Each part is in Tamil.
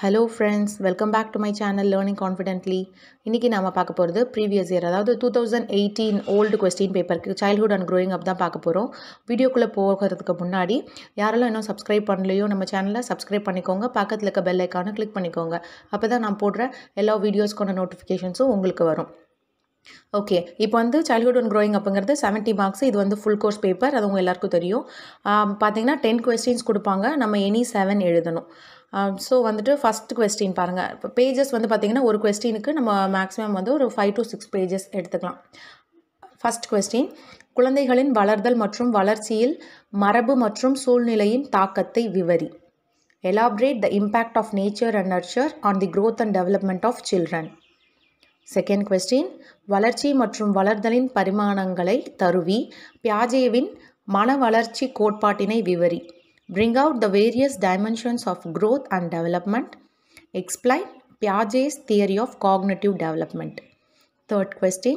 Hello friends welcome back to my channel learning confidently இன்றைக்கி நம்ம பார்க்க போகிறது ப்ரீவியஸ் இயர் அதாவது two thousand eighteen old question பேப்பருக்கு சைல்ட்ஹுட் அண்ட் க்ரோயிங் அப் தான் பார்க்க போகிறோம் வீடியோக்குள்ளே போகிறதுக்கு முன்னாடி யாரெல்லாம் இன்னும் சப்ஸ்கிரைப் பண்ணலையோ நம்ம சேனலை சப்ஸ்கிரைப் பண்ணிக்கோங்க பக்கத்தில் இருக்க பெல் ஐக்கானை கிளிக் பண்ணிக்கோங்க அப்போ தான் நான் போடுற எல்லா வீடியோஸ்க்கான நோட்டிஃபிகேஷன்ஸும் உங்களுக்கு வரும் ஓகே இப்போ வந்து சைல்ட்ஹுட் அண்ட் க்ரோயிங் அப்புங்கிறது செவன்ட்டி மார்க்ஸ் இது வந்து ஃபுல் கோர்ஸ் பேப்பர் அது உங்கள் எல்லாருக்கும் தெரியும் பார்த்தீங்கன்னா டென் கொஸ்டின்ஸ் கொடுப்பாங்க நம்ம எனி செவன் எழுதணும் ஸோ um, வந்துட்டு ஃபஸ்ட் கொஸ்டின் பாருங்கள் இப்போ பேஜஸ் வந்து பார்த்திங்கன்னா ஒரு கொஸ்டினுக்கு நம்ம மேக்ஸிமம் வந்து ஒரு ஃபைவ் டு சிக்ஸ் பேஜஸ் எடுத்துக்கலாம் ஃபஸ்ட் கொஸ்டின் குழந்தைகளின் வளர்தல் மற்றும் வளர்ச்சியில் மரபு மற்றும் சூழ்நிலையின் தாக்கத்தை விவரி elaborate the impact of nature and nurture on the growth and development of children second question வளர்ச்சி மற்றும் வளர்தலின் பரிமாணங்களை தருவி பியாஜேவின் மன வளர்ச்சி கோட்பாட்டினை விவரி bring out the various dimensions of growth and development, explain Piaget's theory of cognitive development. Third question,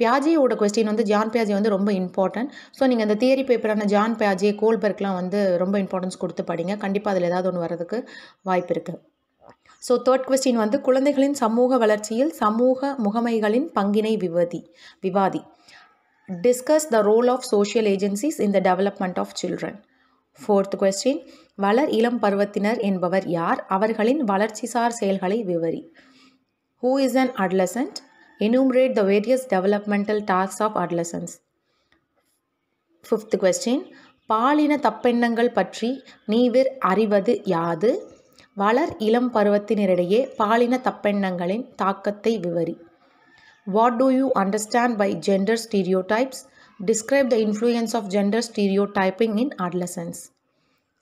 பியாஜியோட கொஸ்டின் வந்து ஜான் பியாஜி வந்து ரொம்ப இம்பார்ட்டன்ட் ஸோ நீங்கள் அந்த தியரி பேப்பரான ஜான் பியாஜி கோல்பர்க்லாம் வந்து ரொம்ப இம்பார்ட்டன்ஸ் கொடுத்து படிங்க கண்டிப்பாக அதில் ஏதாவது ஒன்று வரதுக்கு வாய்ப்பு இருக்குது ஸோ தேர்ட் கொஸ்டின் வந்து குழந்தைகளின் சமூக வளர்ச்சியில் சமூக முகமைகளின் பங்கினை விவாதி விவாதி discuss the role of social agencies in the development of children fourth question வளர் இளம் பருவத்தினர் என்பவர் யார் அவர்களின் வளர்ச்சிசார் செயல்களை விவரி who is an adolescent enumerate the various developmental task of adolescence fifth question பாலின தப்பெண்ணங்கள் பற்றி நீவிர் அறிவது யாது வளர் இளம் பருவத்தினரிடையே பாலின தப்பெண்ணங்களின் தாக்கத்தை விவரி what do you understand by gender stereotypes Describe the influence of gender stereotyping in adolescence.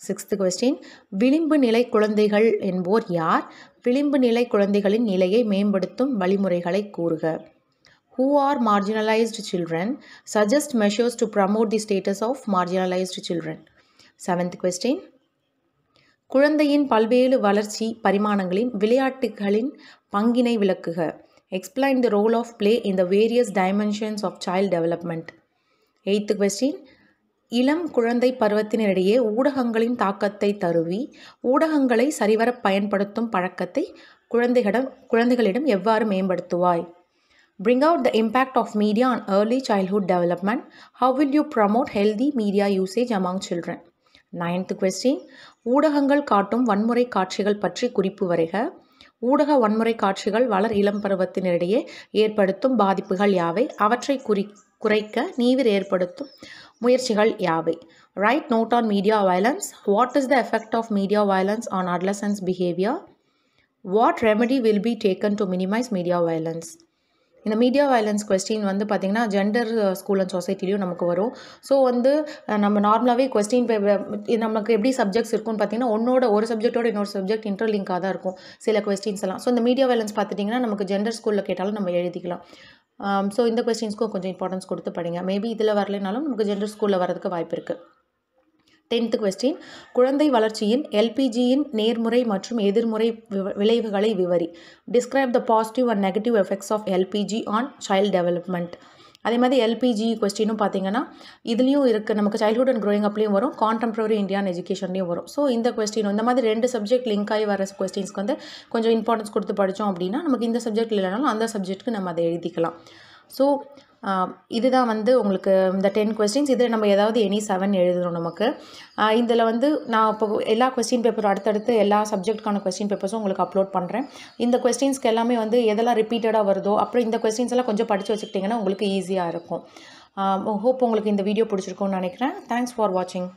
Sixth question விளிம்பு நிலை குழந்தைகள் என்போர் யார் விளிம்பு நிலை குழந்தைகளின் நிலையை மேம்படுத்தும் வழிமுறைகளை கூறுக who are marginalised children suggest measures to promote the status of marginalised children seventh question குழந்தையின் பல்வேறு வளர்ச்சி பரிமாணங்களின் விளையாட்டுகளின் பங்கினை விளக்குக explain the role of play in the various dimensions of child development eighth question இளம் குழந்தை பருவத்தினரிடையே ஊடகங்களின் தாக்கத்தை தருவி ஊடகங்களை சரிவர பயன்படுத்தும் பழக்கத்தை குழந்தைகளிடம் குழந்தைகளிடம் எவ்வாறு மேம்படுத்துவாய் bring out the impact of media on early childhood development how will you promote healthy media usage among children ninth question ஊடகங்கள் காட்டும் வன்முறை காட்சிகள் பற்றி குறிப்பு வரைக ஊடக வன்முறை காட்சிகள் வளர் இளம் பருவத்தினரிடையே ஏற்படுத்தும் பாதிப்புகள் யாவை அவற்றை குறி குறைக்க நீவிர் ஏற்படுத்தும் முயற்சிகள் யாவை write note on media violence what is the effect of media violence on adolescence behaviour what remedy will be taken to minimise media violence இந்த மீடியா வயலன்ஸ் கொஸ்டின் வந்து பார்த்திங்கன்னா ஜெண்டர் ஸ்கூல் uh, அண்ட் சொசைட்டிலையும் நமக்கு வரும் ஸோ வந்து நம்ம நார்மலாகவே கொஸ்டின் பேப்பர் நமக்கு எப்படி சப்ஜெக்ட்ஸ் இருக்கும்னு பார்த்திங்கன்னா ஒன்னோட ஒரு சப்ஜெக்டோட இன்னொரு சப்ஜெக்ட் இன்டர்லிங்காக தான் இருக்கும் சில கொஸ்டின்ஸ் எல்லாம் ஸோ இந்த மீடியா வயலன்ஸ் பார்த்துட்டிங்கன்னா நமக்கு ஜெண்டர் ஸ்கூலில் கேட்டாலும் நம்ம எழுதிக்கலாம் ஸோ um, இந்த கொஸ்டின்ஸ்க்கும் கொஞ்சம் இம்பார்ட்டன்ஸ் கொடுத்து படிங்க மேபி இதில் வரலைனாலும் நமக்கு ஜெண்டர் ஸ்கூலில் வரதுக்கு வாய்ப்பு இருக்குது டென்த்து கொஸ்டின் குழந்தை வளர்ச்சியின் எல்பிஜியின் நேர்முறை மற்றும் எதிர்முறை விளைவுகளை விவரி describe the positive and negative effects of LPG on child development அதே மாதிரி எல்பிஜி கொஸ்டினும் பார்த்தீங்கன்னா இதுலேயும் இருக்குது நமக்கு சைல்ட்ஹுட் அண்ட் க்ரோயிங் அப்லேயும் வரும் கான்டெம்ப்ரவரி இந்தியான் எஜுகேஷன்லேயும் வரும் ஸோ இந்த கொஸ்டின் இந்த மாதிரி ரெண்டு சப்ஜெக்ட் லிங்க் ஆகி வர கொஸ்டின்ஸ்க்கு வந்து கொஞ்சம் இம்பார்ட்டன்ஸ் கொடுத்து படித்தோம் அப்படின்னா நமக்கு இந்த சப்ஜெக்ட் இல்லைனாலும் அந்த சப்ஜெக்ட்டுக்கு நம்ம அதை எழுதிக்கலாம் ஸோ இதுதான் வந்து உங்களுக்கு இந்த டென் கொஸ்டின்ஸ் இதில் நம்ம ஏதாவது எனி செவன் எழுதணும் நமக்கு இதில் வந்து நான் இப்போ எல்லா கொஸ்டின் பேப்பரும் அடுத்தடுத்து எல்லா சப்ஜெக்ட்கான கொஸ்டின் பேப்பர்ஸும் உங்களுக்கு அப்லோட் பண்ணுறேன் இந்த கொஸ்டின்ஸ்க்கு எல்லாமே வந்து எதெல்லாம் ரிப்பீட்டடாக வருதோ அப்புறம் இந்த கொஸ்டின்ஸ் எல்லாம் கொஞ்சம் படித்து வச்சுக்கிட்டிங்கன்னா உங்களுக்கு ஈஸியாக இருக்கும் ஹோப் உங்களுக்கு இந்த வீடியோ பிடிச்சிருக்கும்னு நினைக்கிறேன் தேங்க்ஸ் ஃபார் வாட்சிங்